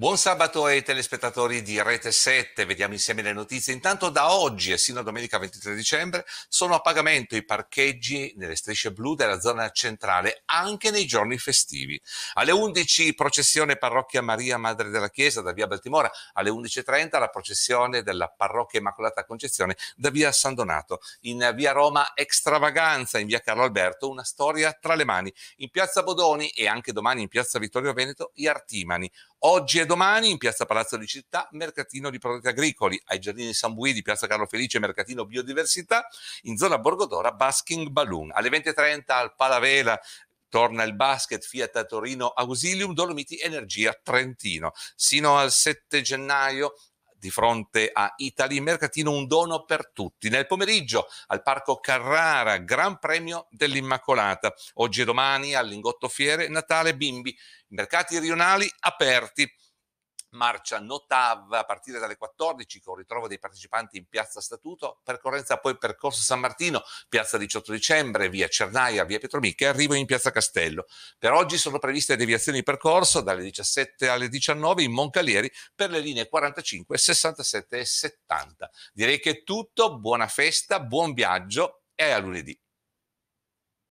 Buon sabato ai telespettatori di Rete 7, vediamo insieme le notizie. Intanto da oggi e sino a domenica 23 dicembre sono a pagamento i parcheggi nelle strisce blu della zona centrale anche nei giorni festivi. Alle 11 processione parrocchia Maria Madre della Chiesa da via Baltimora, alle 11.30 la processione della parrocchia Immacolata Concezione da via San Donato. In via Roma extravaganza in via Carlo Alberto una storia tra le mani. In piazza Bodoni e anche domani in piazza Vittorio Veneto gli Artimani. Oggi e domani in piazza Palazzo di Città, mercatino di prodotti agricoli, ai giardini San Buì di piazza Carlo Felice, mercatino biodiversità, in zona Borgodora, basking balloon. Alle 20.30 al Palavela torna il basket Fiat Torino Ausilium Dolomiti Energia Trentino. Sino al 7 gennaio di fronte a Italy Mercatino un dono per tutti. Nel pomeriggio al Parco Carrara, Gran Premio dell'Immacolata. Oggi e domani all'Ingotto Fiere, Natale Bimbi. Mercati rionali aperti marcia Notav a partire dalle 14 con ritrovo dei partecipanti in Piazza Statuto, percorrenza poi percorso San Martino, Piazza 18 dicembre, via Cernaia, via Pietromicchia e arrivo in Piazza Castello. Per oggi sono previste deviazioni di percorso dalle 17 alle 19 in Moncalieri per le linee 45, 67 e 70. Direi che è tutto, buona festa, buon viaggio e a lunedì.